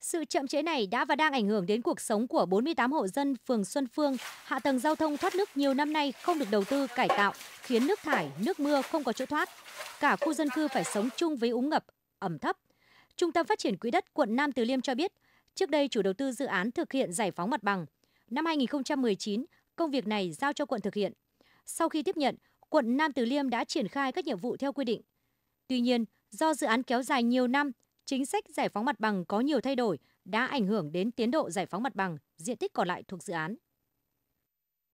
Sự chậm chế này đã và đang ảnh hưởng đến cuộc sống của 48 hộ dân phường Xuân Phương. Hạ tầng giao thông thoát nước nhiều năm nay không được đầu tư cải tạo, khiến nước thải, nước mưa không có chỗ thoát. Cả khu dân cư phải sống chung với úng ngập, ẩm thấp. Trung tâm phát triển quỹ đất quận Nam Từ Liêm cho biết, trước đây chủ đầu tư dự án thực hiện giải phóng mặt bằng. Năm 2019, công việc này giao cho quận thực hiện. Sau khi tiếp nhận, quận Nam Từ Liêm đã triển khai các nhiệm vụ theo quy định. Tuy nhiên, do dự án kéo dài nhiều năm, chính sách giải phóng mặt bằng có nhiều thay đổi đã ảnh hưởng đến tiến độ giải phóng mặt bằng, diện tích còn lại thuộc dự án.